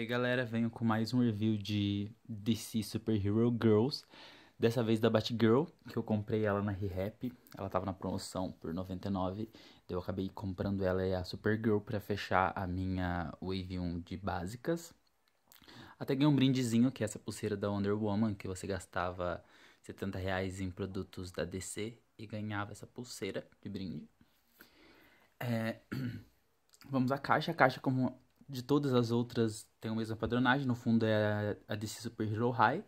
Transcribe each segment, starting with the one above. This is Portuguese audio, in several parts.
aí, galera. Venho com mais um review de DC Super Hero Girls. Dessa vez da Batgirl, que eu comprei ela na ReHap. Ela tava na promoção por 99. Então eu acabei comprando ela e a Supergirl para fechar a minha Wave 1 de básicas. Até ganhei um brindezinho, que é essa pulseira da Wonder Woman, que você gastava 70 reais em produtos da DC e ganhava essa pulseira de brinde. É... Vamos à caixa. A caixa, como de todas as outras tem a mesma padronagem, no fundo é a DC Super Hero High.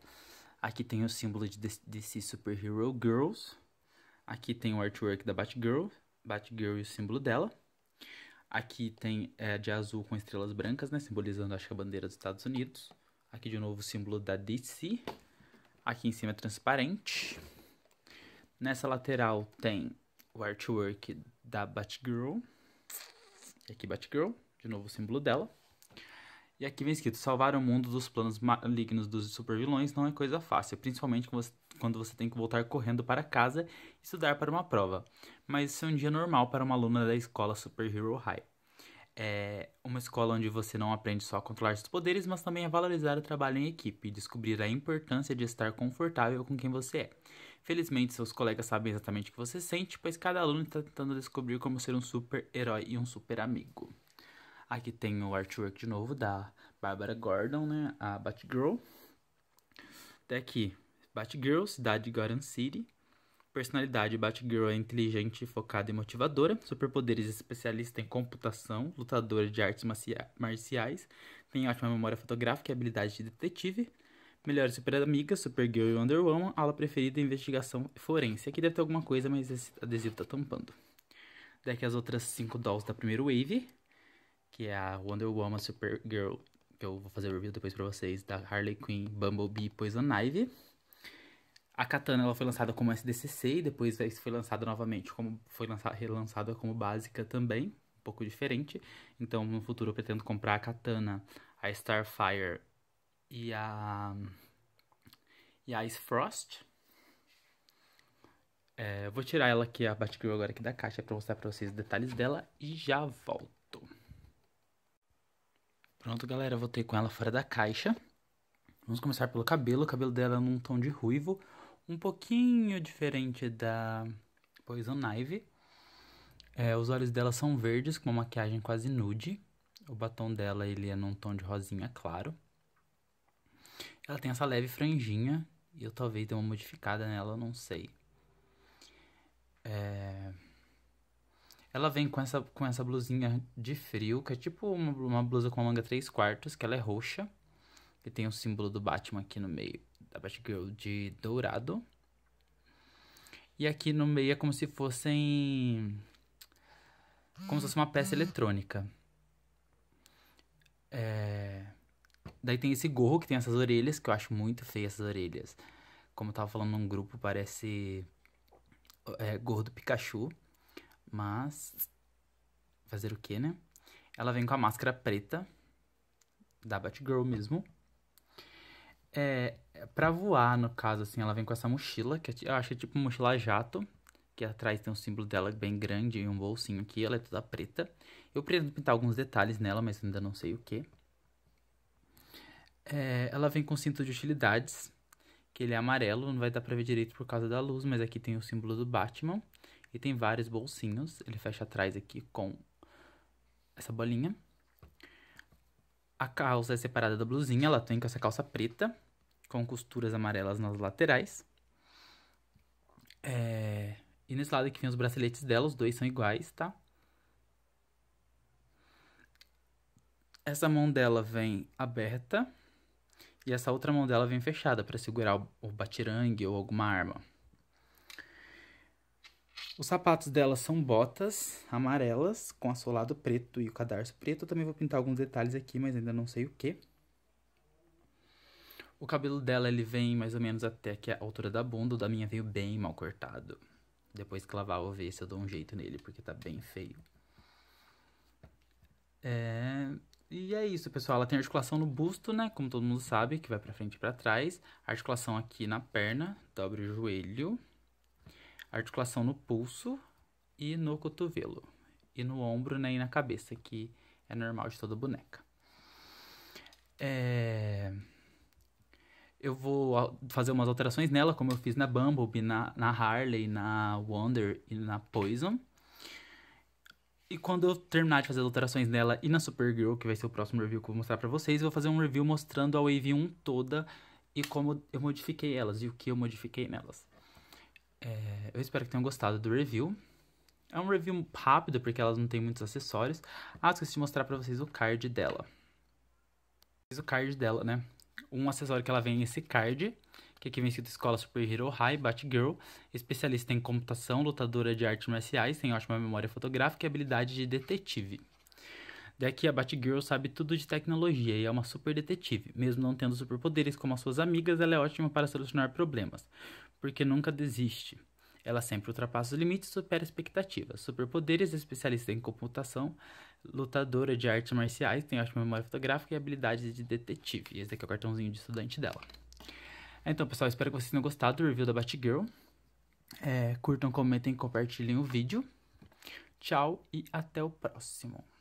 Aqui tem o símbolo de DC Super Hero Girls. Aqui tem o artwork da Batgirl, Batgirl e o símbolo dela. Aqui tem é, de azul com estrelas brancas, né, simbolizando acho que a bandeira dos Estados Unidos. Aqui de novo o símbolo da DC. Aqui em cima é transparente. Nessa lateral tem o artwork da Batgirl. E aqui Batgirl, de novo o símbolo dela. E aqui vem escrito: salvar o mundo dos planos malignos dos supervilões não é coisa fácil, principalmente quando você tem que voltar correndo para casa e estudar para uma prova. Mas isso é um dia normal para uma aluna da escola Superhero High. É uma escola onde você não aprende só a controlar seus poderes, mas também a valorizar o trabalho em equipe e descobrir a importância de estar confortável com quem você é. Felizmente, seus colegas sabem exatamente o que você sente, pois cada aluno está tentando descobrir como ser um super-herói e um super-amigo. Aqui tem o artwork de novo da Bárbara Gordon, né? A Batgirl. Até aqui, Batgirl, cidade de Gotham City. Personalidade Batgirl é inteligente, focada e motivadora. Superpoderes especialista em computação, lutadora de artes marciais. Tem ótima memória fotográfica e habilidade de detetive. melhor super amigas, Supergirl e Wonder Woman. Aula preferida investigação forense. Aqui deve ter alguma coisa, mas esse adesivo tá tampando. Daqui as outras 5 dolls da primeira wave que é a Wonder Woman, Supergirl, que eu vou fazer o review depois pra vocês, da Harley Quinn, Bumblebee, Poison Ivy. A Katana ela foi lançada como SDCC e depois foi lançada novamente como foi lançada, relançada como básica também, um pouco diferente. Então no futuro eu pretendo comprar a Katana, a Starfire e a e a Ice Frost. É, vou tirar ela aqui, a Batgirl, agora aqui da caixa para mostrar para vocês os detalhes dela e já volto. Pronto, galera, voltei com ela fora da caixa. Vamos começar pelo cabelo. O cabelo dela é num tom de ruivo, um pouquinho diferente da Poison Ivy. É, os olhos dela são verdes, com uma maquiagem quase nude. O batom dela ele é num tom de rosinha claro. Ela tem essa leve franjinha. E eu talvez dê uma modificada nela, não sei. É... Ela vem com essa, com essa blusinha de frio, que é tipo uma, uma blusa com manga 3 quartos, que ela é roxa. E tem o símbolo do Batman aqui no meio, da Batgirl de dourado. E aqui no meio é como se fossem. Como se fosse uma peça eletrônica. É... Daí tem esse gorro que tem essas orelhas, que eu acho muito feio essas orelhas. Como eu tava falando num grupo, parece. É, gorro do Pikachu. Mas. Fazer o quê, né? Ela vem com a máscara preta, da Batgirl mesmo. É, pra voar, no caso, assim, ela vem com essa mochila, que é eu acho que é tipo mochila jato, que atrás tem um símbolo dela bem grande e um bolsinho aqui, ela é toda preta. Eu pretendo pintar alguns detalhes nela, mas ainda não sei o que. É, ela vem com cinto de utilidades, que ele é amarelo, não vai dar pra ver direito por causa da luz, mas aqui tem o símbolo do Batman. E tem vários bolsinhos. Ele fecha atrás aqui com essa bolinha. A calça é separada da blusinha. Ela tem com essa calça preta, com costuras amarelas nas laterais. É... E nesse lado aqui vem os braceletes dela. Os dois são iguais, tá? Essa mão dela vem aberta. E essa outra mão dela vem fechada para segurar o batirangue ou alguma arma. Os sapatos dela são botas amarelas com assolado preto e o cadarço preto. Eu também vou pintar alguns detalhes aqui, mas ainda não sei o que. O cabelo dela ele vem mais ou menos até que a altura da bunda, o da minha veio bem mal cortado. Depois que lavar, eu vou ver se eu dou um jeito nele, porque tá bem feio. É... E é isso, pessoal. Ela tem articulação no busto, né? Como todo mundo sabe, que vai pra frente e pra trás. Articulação aqui na perna, Dobre o joelho articulação no pulso e no cotovelo, e no ombro né, e na cabeça, que é normal de toda boneca. É... Eu vou fazer umas alterações nela, como eu fiz na Bumblebee, na, na Harley, na Wonder e na Poison. E quando eu terminar de fazer as alterações nela e na Supergirl, que vai ser o próximo review que eu vou mostrar pra vocês, eu vou fazer um review mostrando a Wave 1 toda e como eu modifiquei elas e o que eu modifiquei nelas. É, eu espero que tenham gostado do review. É um review rápido, porque elas não tem muitos acessórios. Ah, esqueci de mostrar pra vocês o card dela. O card dela, né? Um acessório que ela vem é esse card, que aqui vem escrito Escola Super Hero High, Batgirl, especialista em computação, lutadora de artes marciais, tem ótima memória fotográfica e habilidade de detetive. Daqui a Batgirl sabe tudo de tecnologia e é uma super detetive. Mesmo não tendo superpoderes como as suas amigas, ela é ótima para solucionar problemas porque nunca desiste. Ela sempre ultrapassa os limites e supera expectativas. Superpoderes, especialista em computação, lutadora de artes marciais, tem ótima memória fotográfica e habilidades de detetive. Esse aqui é o cartãozinho de estudante dela. Então, pessoal, espero que vocês tenham gostado do review da Batgirl. É, curtam, comentem, compartilhem o vídeo. Tchau e até o próximo.